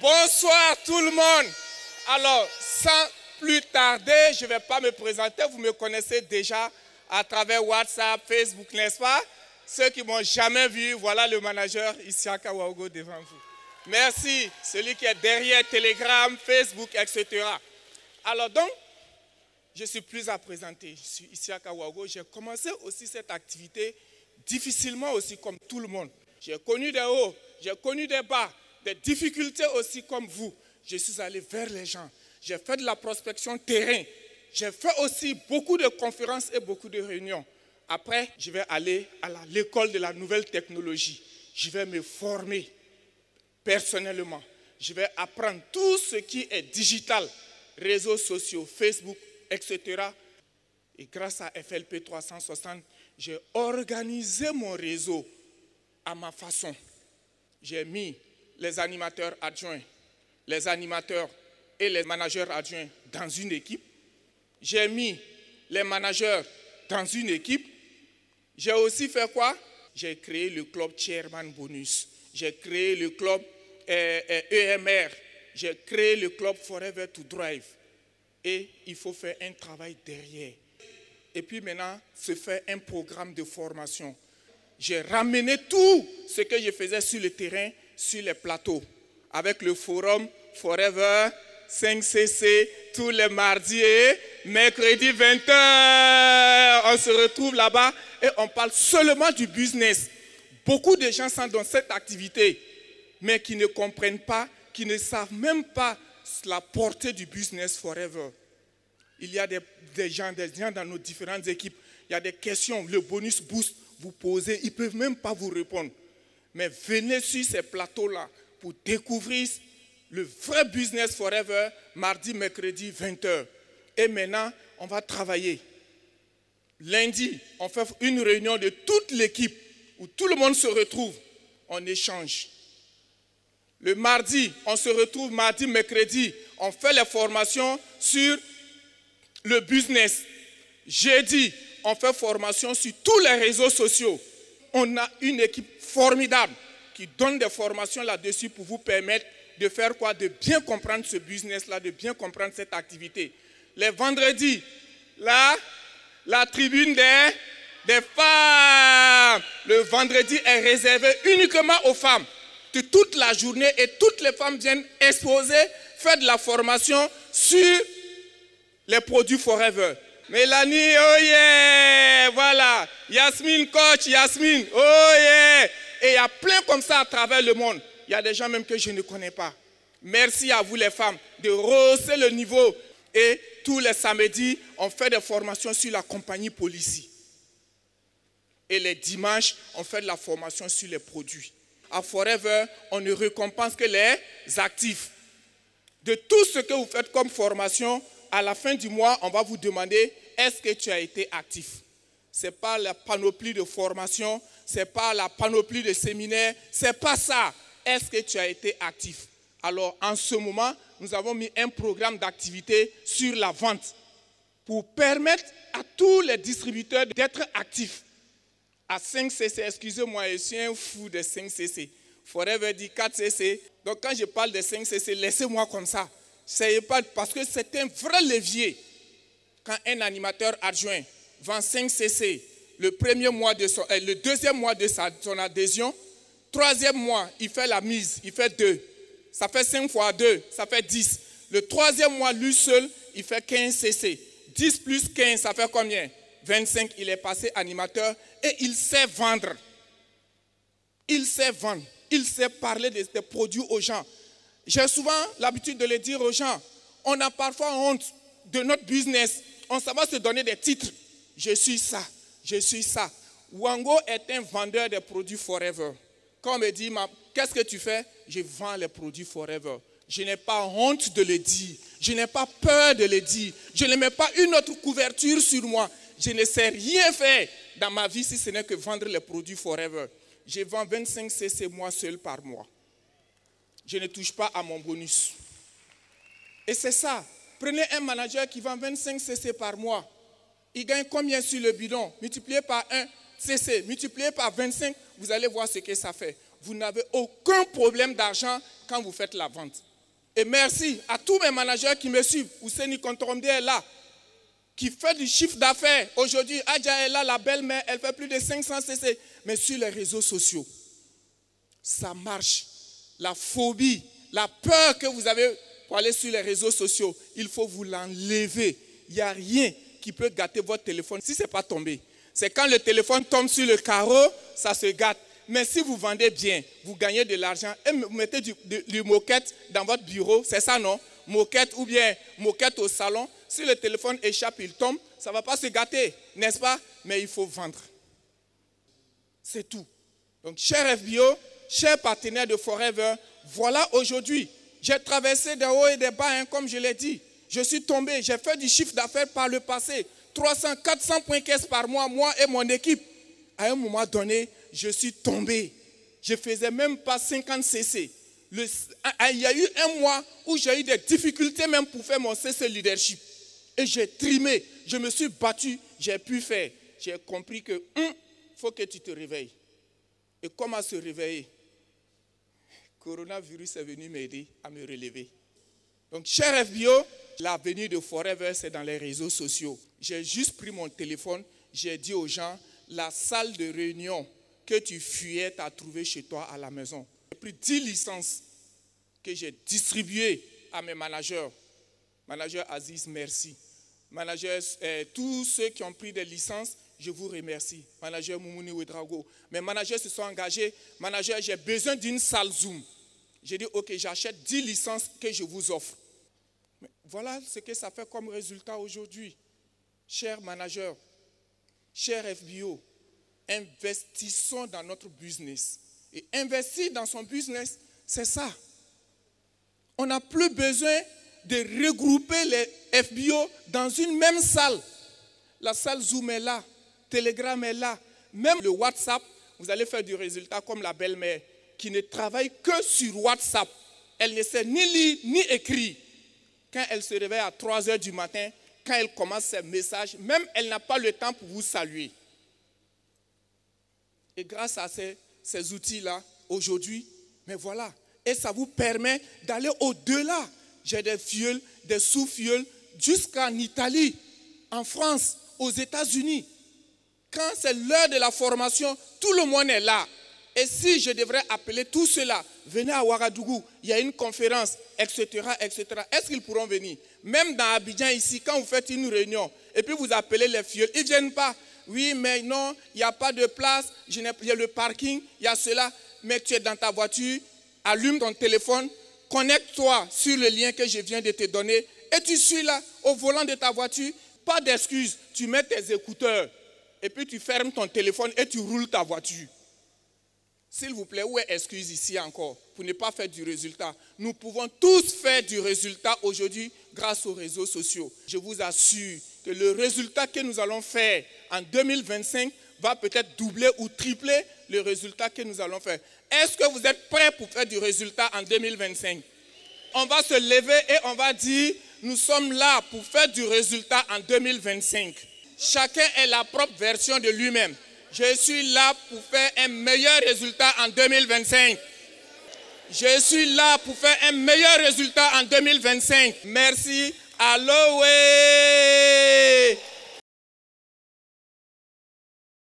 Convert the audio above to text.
Bonsoir tout le monde. Alors, sans plus tarder, je ne vais pas me présenter. Vous me connaissez déjà à travers WhatsApp, Facebook, n'est-ce pas Ceux qui m'ont jamais vu, voilà le manager Isiaka kawago devant vous. Merci, celui qui est derrière Telegram, Facebook, etc. Alors donc, je suis plus à présenter. Je suis Isiaka J'ai commencé aussi cette activité difficilement aussi comme tout le monde. J'ai connu des hauts, j'ai connu des bas, des difficultés aussi comme vous, je suis allé vers les gens. J'ai fait de la prospection terrain. J'ai fait aussi beaucoup de conférences et beaucoup de réunions. Après, je vais aller à l'école de la nouvelle technologie. Je vais me former personnellement. Je vais apprendre tout ce qui est digital, réseaux sociaux, Facebook, etc. Et grâce à FLP 360, j'ai organisé mon réseau à ma façon. J'ai mis les animateurs adjoints, les animateurs et les managers adjoints dans une équipe. J'ai mis les managers dans une équipe. J'ai aussi fait quoi J'ai créé le club Chairman Bonus. J'ai créé le club EMR. Eh, eh, e J'ai créé le club Forever to Drive. Et il faut faire un travail derrière. Et puis maintenant, se faire un programme de formation. J'ai ramené tout ce que je faisais sur le terrain sur les plateaux avec le forum Forever 5CC tous les mardis et mercredis 20h. On se retrouve là-bas et on parle seulement du business. Beaucoup de gens sont dans cette activité, mais qui ne comprennent pas, qui ne savent même pas la portée du business forever. Il y a des, gens, des gens dans nos différentes équipes. Il y a des questions, le bonus boost, vous posez, ils ne peuvent même pas vous répondre. Mais venez sur ces plateaux-là pour découvrir le vrai business forever, mardi, mercredi, 20h. Et maintenant, on va travailler. Lundi, on fait une réunion de toute l'équipe où tout le monde se retrouve. On échange. Le mardi, on se retrouve mardi, mercredi. On fait les formations sur le business. Jeudi, on fait formation sur tous les réseaux sociaux on a une équipe formidable qui donne des formations là-dessus pour vous permettre de faire quoi De bien comprendre ce business-là, de bien comprendre cette activité. Le vendredis, là, la tribune des, femmes. Le vendredi est réservé uniquement aux femmes. De toute la journée et toutes les femmes viennent exposer, faire de la formation sur les produits Forever. Mélanie, oh yeah, voilà. Yasmine, coach, Yasmine, oh yeah. Et il y a plein comme ça à travers le monde. Il y a des gens même que je ne connais pas. Merci à vous les femmes de rehausser le niveau. Et tous les samedis, on fait des formations sur la compagnie policière. Et les dimanches, on fait de la formation sur les produits. À Forever, on ne récompense que les actifs. De tout ce que vous faites comme formation, à la fin du mois, on va vous demander est-ce que tu as été actif C'est pas la panoplie de formation, c'est pas la panoplie de séminaires, c'est pas ça. Est-ce que tu as été actif Alors, en ce moment, nous avons mis un programme d'activité sur la vente pour permettre à tous les distributeurs d'être actifs. À 5cc, excusez-moi, je suis un fou de 5cc. Forever dit 4cc. Donc, quand je parle de 5cc, laissez-moi comme ça c'est parce que c'est un vrai levier. Quand un animateur adjoint vend 5 CC le, premier mois de son, eh, le deuxième mois de son adhésion, troisième mois, il fait la mise, il fait 2. Ça fait 5 fois 2, ça fait 10. Le troisième mois, lui seul, il fait 15 CC. 10 plus 15, ça fait combien 25, il est passé animateur et il sait vendre. Il sait vendre. Il sait parler de, ses produits aux gens. J'ai souvent l'habitude de le dire aux gens, on a parfois honte de notre business. On s'en va se donner des titres. Je suis ça, je suis ça. Wango est un vendeur de produits Forever. Quand on me dit, qu'est-ce que tu fais Je vends les produits Forever. Je n'ai pas honte de le dire. Je n'ai pas peur de le dire. Je ne mets pas une autre couverture sur moi. Je ne sais rien faire dans ma vie si ce n'est que vendre les produits Forever. Je vends 25 CC moi seul par mois je ne touche pas à mon bonus. Et c'est ça. Prenez un manager qui vend 25 CC par mois. Il gagne combien sur le bidon Multiplié par 1 CC, multiplié par 25, vous allez voir ce que ça fait. Vous n'avez aucun problème d'argent quand vous faites la vente. Et merci à tous mes managers qui me suivent. ou Kontoromdé est là, qui fait du chiffre d'affaires. Aujourd'hui, Adja est là, la belle-mère, elle fait plus de 500 CC. Mais sur les réseaux sociaux, ça marche la phobie, la peur que vous avez pour aller sur les réseaux sociaux, il faut vous l'enlever. Il n'y a rien qui peut gâter votre téléphone si ce n'est pas tombé. C'est quand le téléphone tombe sur le carreau, ça se gâte. Mais si vous vendez bien, vous gagnez de l'argent et vous mettez du, moquette dans votre bureau, c'est ça non Moquette ou bien moquette au salon, si le téléphone échappe, il tombe, ça ne va pas se gâter, n'est-ce pas Mais il faut vendre. C'est tout. Donc, cher FBO, chers partenaires de Forever, voilà aujourd'hui, j'ai traversé des hauts et des bas, hein, comme je l'ai dit. Je suis tombé, j'ai fait du chiffre d'affaires par le passé. 300, 400 points caisse par mois, moi et mon équipe. À un moment donné, je suis tombé. Je faisais même pas 50 CC. Ah, ah, il y a eu un mois où j'ai eu des difficultés même pour faire mon CC leadership. Et j'ai trimé, je me suis battu, j'ai pu faire. J'ai compris que, il hum, faut que tu te réveilles. Et comment se réveiller coronavirus est venu m'aider à me relever. Donc, cher FBO, l'avenir de Forever, c'est dans les réseaux sociaux. J'ai juste pris mon téléphone, j'ai dit aux gens, la salle de réunion que tu fuyais, à trouvé chez toi à la maison. J'ai pris 10 licences que j'ai distribuées à mes managers. Manager Aziz, merci. Manager, euh, tous ceux qui ont pris des licences, je vous remercie. Manager Moumouni Ouedrago. Mes managers se sont engagés. Manager, j'ai besoin d'une salle Zoom. J'ai dit, OK, j'achète 10 licences que je vous offre. voilà ce que ça fait comme résultat aujourd'hui. Chers manager, chers FBO, investissons dans notre business. Et investir dans son business, c'est ça. On n'a plus besoin de regrouper les FBO dans une même salle. La salle Zoom est là. Telegram est là. Même le WhatsApp, vous allez faire du résultat comme la belle-mère qui ne travaille que sur WhatsApp. Elle ne sait ni lire ni écrire. Quand elle se réveille à 3 heures du matin, quand elle commence ses messages, même elle n'a pas le temps pour vous saluer. Et grâce à ces, ces outils-là, aujourd'hui, mais voilà. Et ça vous permet d'aller au-delà. J'ai des fioles, des sous-fioles, jusqu'en Italie, en France, aux États-Unis. Quand c'est l'heure de la formation, tout le monde est là. Et si je devrais appeler tous ceux-là, « venez à Ouagadougou, il y a une conférence, etc., etc. Est-ce qu'ils pourront venir Même dans Abidjan, ici, quand vous faites une réunion et puis vous appelez les filles, ils ne viennent pas. Oui, mais non, il n'y a pas de place, il y a le parking, il y a cela. Mais tu es dans ta voiture, allume ton téléphone, connecte-toi sur le lien que je viens de te donner et tu suis là, au volant de ta voiture. Pas d'excuses, tu mets tes écouteurs et puis tu fermes ton téléphone et tu roules ta voiture. S'il vous plaît, où est excuse ici encore pour ne pas faire du résultat Nous pouvons tous faire du résultat aujourd'hui grâce aux réseaux sociaux. Je vous assure que le résultat que nous allons faire en 2025 va peut-être doubler ou tripler le résultat que nous allons faire. Est-ce que vous êtes prêts pour faire du résultat en 2025 On va se lever et on va dire, nous sommes là pour faire du résultat en 2025. Chacun est la propre version de lui-même. Je suis là pour faire un meilleur résultat en 2025. Je suis là pour faire un meilleur résultat en 2025. Merci. Alloé.